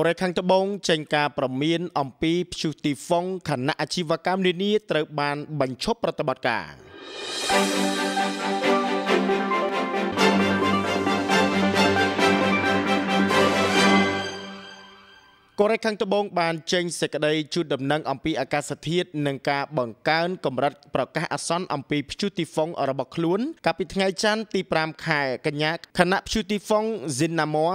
កូរ៉េខាងត្បូងចេញការប្រមានអំពីព្យុះទីហ្វុងខណៈអាជីវកម្មនានាត្រូវបានបញ្ឈប់ប្រតិបត្តិការកូរ៉េខាងត្បូងបានចេញសេចក្តីជូនដំណឹងអំពីអាកាសធាតុនិងការបង្កើនកម្រិតប្រកាសអាសន្នអំពីព្យុះទីហ្វុងរបស់ខ្លួនកាលពីថ្ងៃច័ន្ទទី5ខែកញ្ញាខណៈព្យុះទីហ្វុងស៊ីនណាមួ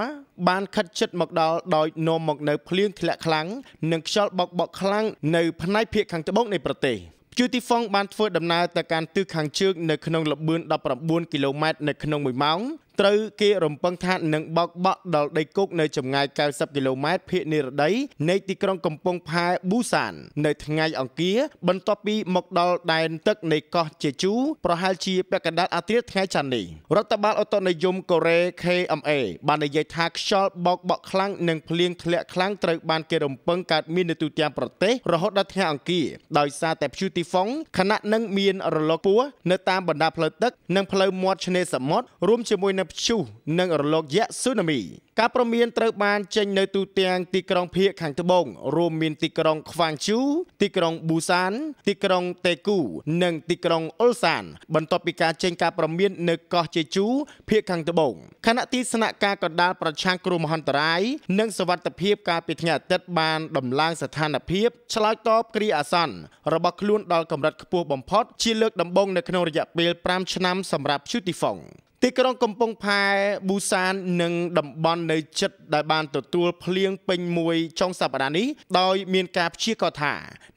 បានខិតជិតមកដល់ដោយនាំមកនៅភ្លៀងធ្លាក់ខ្លាំងនិងខ្យល់បោកបក់ខ្លាំងនៅផ្នែកភាគខាងត្បូងនៃប្រទេសព្យុះទីហ្វុងបានធ្វើដំណើរទៅកាន់ទិសខាងជើងនៅក្នុងល្បឿន19គីឡូម៉ែត្រនៅក្នុង1ម៉ោងត្រូវគេរំពឹងថានឹងបោកបក់ដល់ដីគោកនៅចម្ងាយ90គីឡូម៉ែត្រភាគនិរតីនៃទីក្រុងកំពង់ផែប៊ូសាន នៅថ្ងៃអង្គារបន្ទាប់ពីមកដល់ដែនទឹក នៃកោះជេជូ ប្រហែលជាពាក់កណ្ដាលអាត្រាថ្ងៃច័ន្ទនេះរដ្ឋបាលអូតូនិយមកូរ៉េ KMA បាននិយាយថាខ្យល់បោកបក់ខ្លាំងនិងភ្លៀងធ្លាក់ខ្លាំងត្រូវបានគេរំពឹងកើតមាននៅទូទាំងប្រទេសរហូតដល់ថ្ងៃអង្គារដោយសារតែព្យុះទីហ្វុងខណៈនឹងមានរលកពស់នៅតាមបណ្ដាផ្លូវទឹក និងផ្លូវមាត់ឆ្នេរសមុទ្ររួមជាមួយនឹងនិងព្យុះនិង រលកយក្សស៊ូណាមីការព្រមានត្រូវបាន ចេញ នៅទូទាំងទីក្រុងភៀកខាងត្បូងរួមមានទីក្រុងខ្វាងជូ ទីក្រុងប៊ូសាន ទីក្រុងតេគូនិងទីក្រុងអ៊ុលសានបន្ទាប់ពីការចេញការព្រមាននៅកោះជេជូភៀកខាងត្បូងខណៈទីស្នាក់ការកណ្ដាលប្រឆាំងគ្រោះមហន្តរាយនិងសវត្ថភាពការពីថ្ងៃអាទិត្យបានដំឡើងស្ថានភាពឆ្លើយតបគ្រាអាសន្នរបស់ខ្លួនដល់កម្រិតខ្ពស់បំផុត ជាលើកដំបូងនៅក្នុងរយៈពេល5ឆ្នាំសម្រាប់ឈូទីហ្វុងទីក្រុងកំពង់ផែប៊ូសាននិងតំបន់ នៅជិតដែលបានទទួលភ្លៀងពេញមួយចុងសប្តាហ៍នេះដោយមានការព្យាករណ៍ថា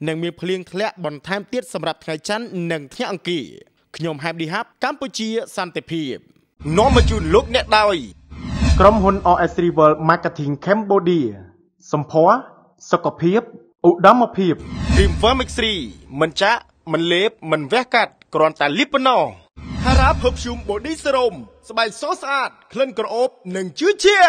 នឹងមានភ្លៀងធ្លាក់បន្ថែមទៀតសម្រាប់ថ្ងៃច័ន្ទនិងថ្ងៃអង្គារខ្ញុំហែមឌីហាប់កម្ពុជាសន្តិភាពនាំមកជូនលោកអ្នកដោយក្រុមហ៊ុន OS Travel Marketing Cambodia សម្ផស្សសុខភាពឧត្តមភាព Dream Vermix 3មិនចាក់មិនលេបមិនវះកាត់គ្រាន់តែលីបប៉ុណ្ណោះ Harap Perfume Body Serum ស្បែកសស្អាតក្លិនក្រអូបនិងជឿជា